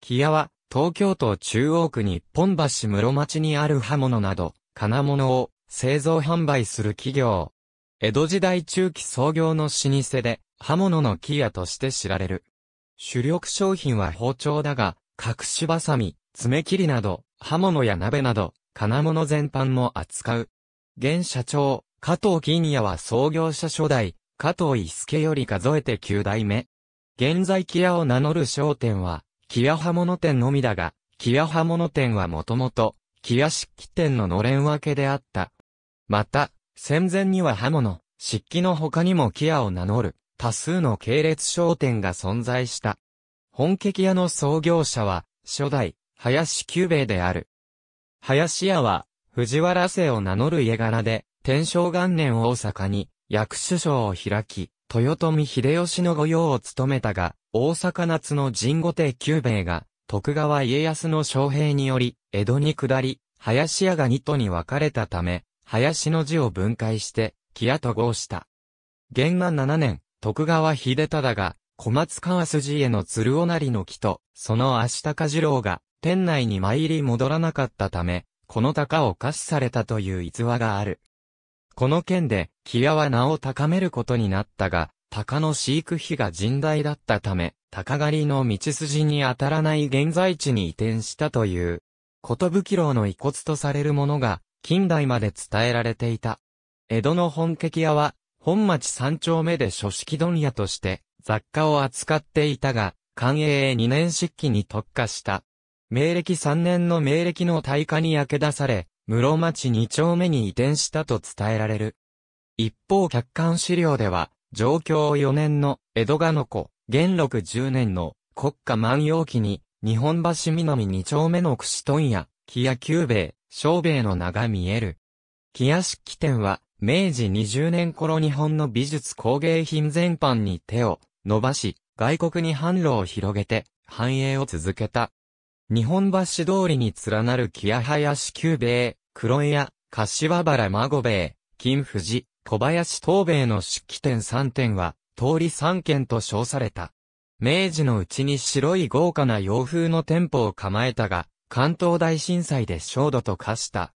木屋は、東京都中央区日本橋室町にある刃物など、金物を製造販売する企業。江戸時代中期創業の老舗で、刃物の木屋として知られる。主力商品は包丁だが、隠しバサミ、爪切りなど、刃物や鍋など、金物全般も扱う。現社長、加藤金也は創業者初代、加藤伊助より数えて9代目。現在木屋を名乗る商店は、キヤ刃物店のみだが、キヤ刃物店はもともと、キア漆器店ののれん分けであった。また、戦前には刃物、漆器の他にもキアを名乗る、多数の系列商店が存在した。本劇屋の創業者は、初代、林久兵衛である。林屋は、藤原姓を名乗る家柄で、天正元年大阪に、役首相を開き、豊臣秀吉の御用を務めたが、大阪夏の神護帝九兵衛が、徳川家康の将兵により、江戸に下り、林屋が二都に分かれたため、林の字を分解して、木屋と合した。元安7年、徳川秀忠が、小松川筋への鶴尾なりの木と、その足高次郎が、店内に参り戻らなかったため、この高を貸しされたという逸話がある。この件で、木屋は名を高めることになったが、鷹の飼育費が甚大だったため、鷹狩りの道筋に当たらない現在地に移転したという、ことぶきろうの遺骨とされるものが、近代まで伝えられていた。江戸の本家屋は、本町三丁目で書式問屋として、雑貨を扱っていたが、官営2年漆器に特化した。明暦3年の明暦の大火に焼け出され、室町2丁目に移転したと伝えられる。一方客観資料では、上京4年の江戸賀の子、元禄10年の国家万葉期に、日本橋南2丁目の串問屋、木屋久兵衛、小兵衛の名が見える。木屋式典は、明治20年頃日本の美術工芸品全般に手を伸ばし、外国に販路を広げて、繁栄を続けた。日本橋通りに連なる木屋林久兵衛、黒屋、柏原孫兵衛、金藤、小林東兵衛の漆器店3点は、通り3軒と称された。明治のうちに白い豪華な洋風の店舗を構えたが、関東大震災で焦土と化した。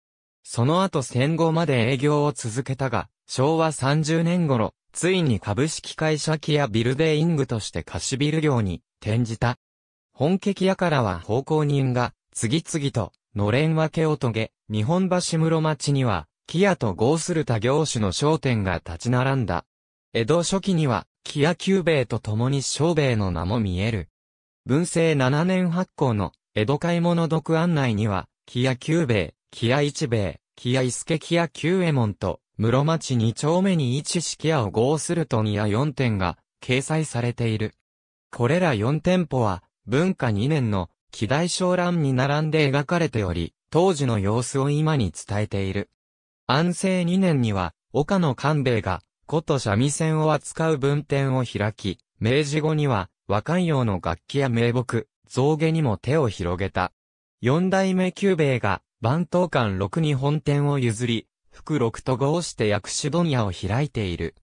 その後戦後まで営業を続けたが、昭和30年頃、ついに株式会社キアビルデイングとして貸ビル業に転じた。本家キアからは奉公人が次々とのれん分けを遂げ、日本橋室町には、木屋と合する他業種の商店が立ち並んだ。江戸初期には、木屋久兵衛と共に小兵衛の名も見える。文政7年発行の、江戸買い物読案内には、木屋久兵衛、木屋一兵衛、木屋伊助木屋久衛門と、室町二丁目に一式屋を合すると2や四店が、掲載されている。これら四店舗は、文化二年の、木大小覧に並んで描かれており、当時の様子を今に伝えている。安政2年には、岡野官兵衛が、古都三味線を扱う文典を開き、明治後には、和漢洋の楽器や名木、造毛にも手を広げた。四代目久兵衛が、番頭館六に本店を譲り、福六と合して薬師問屋を開いている。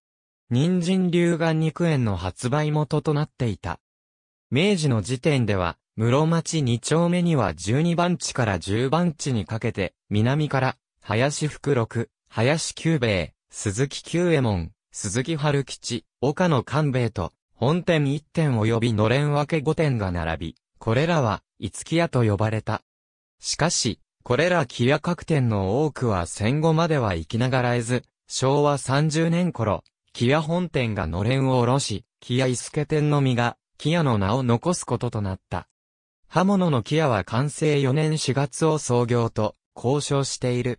人参流眼肉園の発売元となっていた。明治の時点では、室町二丁目には十二番地から十番地にかけて、南から、林福六、林久兵衛、鈴木久右衛門、鈴木春吉、岡野勘兵衛と、本店一店及びのれん分け五店が並び、これらは、五木屋と呼ばれた。しかし、これら木屋各店の多くは戦後までは生きながらえず、昭和三十年頃、木屋本店がのれんを下ろし、木屋伊助店のみが、木屋の名を残すこととなった。刃物の木屋は完成4年4月を創業と交渉している。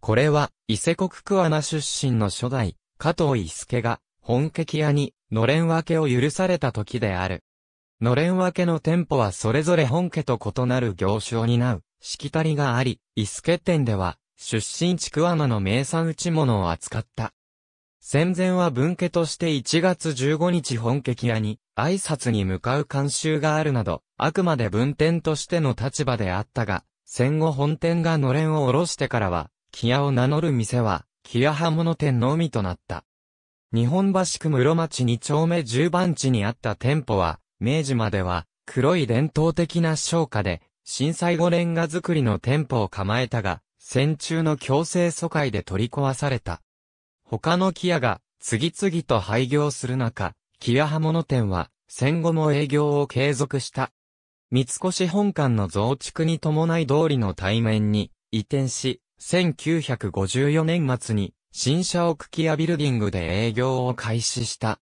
これは、伊勢国桑名出身の初代、加藤伊助が、本家木屋に、のれん分けを許された時である。のれん分けの店舗はそれぞれ本家と異なる業種を担う、しきたりがあり、伊助店では、出身地桑名の名産打ち物を扱った。戦前は分家として1月15日本家屋に挨拶に向かう慣習があるなど、あくまで分店としての立場であったが、戦後本店がのれんを下ろしてからは、木屋を名乗る店は、木屋刃物店のみとなった。日本橋区室町2丁目10番地にあった店舗は、明治までは、黒い伝統的な商家で、震災後レンガ作りの店舗を構えたが、戦中の強制疎開で取り壊された。他のキアが次々と廃業する中、キヤ刃物店は戦後も営業を継続した。三越本館の増築に伴い通りの対面に移転し、1954年末に新社屋キアビルディングで営業を開始した。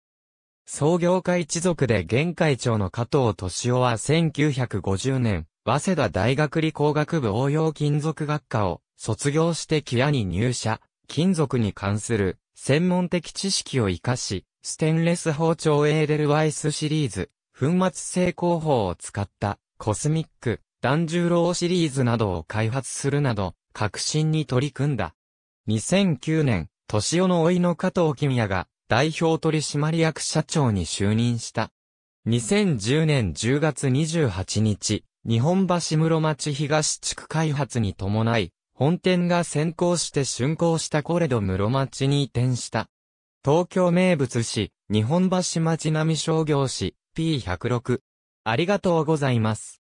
創業家一族で現会長の加藤敏夫は1950年、早稲田大学理工学部応用金属学科を卒業してキアに入社。金属に関する専門的知識を活かし、ステンレス包丁エーデルワイスシリーズ、粉末製工法を使ったコスミック、ダンジーローシリーズなどを開発するなど、革新に取り組んだ。2009年、年尾の老いの加藤金也が代表取締役社長に就任した。2010年10月28日、日本橋室町東地区開発に伴い、本店が先行して竣工したコレド室町に移転した。東京名物市、日本橋町並商業市、P106。ありがとうございます。